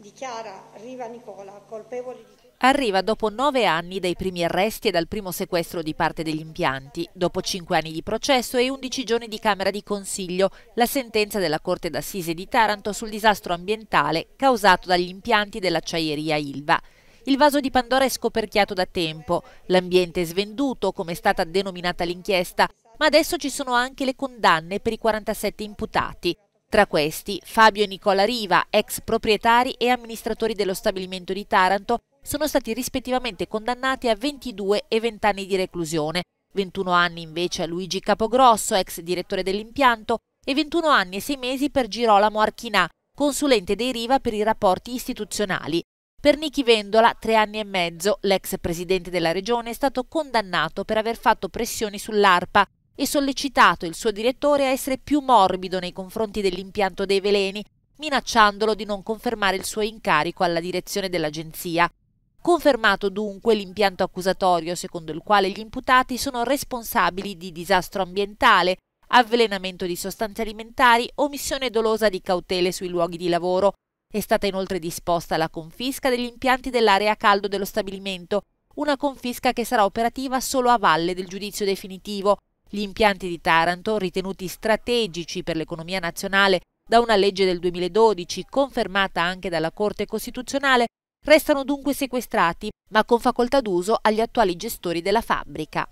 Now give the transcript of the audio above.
dichiara Riva Nicola colpevole di... Arriva dopo nove anni dai primi arresti e dal primo sequestro di parte degli impianti, dopo cinque anni di processo e undici giorni di Camera di Consiglio, la sentenza della Corte d'Assise di Taranto sul disastro ambientale causato dagli impianti dell'acciaieria Ilva. Il vaso di Pandora è scoperchiato da tempo, l'ambiente è svenduto, come è stata denominata l'inchiesta, ma adesso ci sono anche le condanne per i 47 imputati. Tra questi, Fabio e Nicola Riva, ex proprietari e amministratori dello stabilimento di Taranto, sono stati rispettivamente condannati a 22 e 20 anni di reclusione, 21 anni invece a Luigi Capogrosso, ex direttore dell'impianto, e 21 anni e 6 mesi per Girolamo Archinà, consulente dei Riva per i rapporti istituzionali. Per Nichi Vendola, tre anni e mezzo, l'ex presidente della regione è stato condannato per aver fatto pressioni sull'ARPA e sollecitato il suo direttore a essere più morbido nei confronti dell'impianto dei veleni, minacciandolo di non confermare il suo incarico alla direzione dell'agenzia. Confermato dunque l'impianto accusatorio secondo il quale gli imputati sono responsabili di disastro ambientale, avvelenamento di sostanze alimentari, omissione dolosa di cautele sui luoghi di lavoro. È stata inoltre disposta la confisca degli impianti dell'area caldo dello stabilimento, una confisca che sarà operativa solo a valle del giudizio definitivo, gli impianti di Taranto, ritenuti strategici per l'economia nazionale da una legge del 2012 confermata anche dalla Corte Costituzionale, restano dunque sequestrati, ma con facoltà d'uso agli attuali gestori della fabbrica.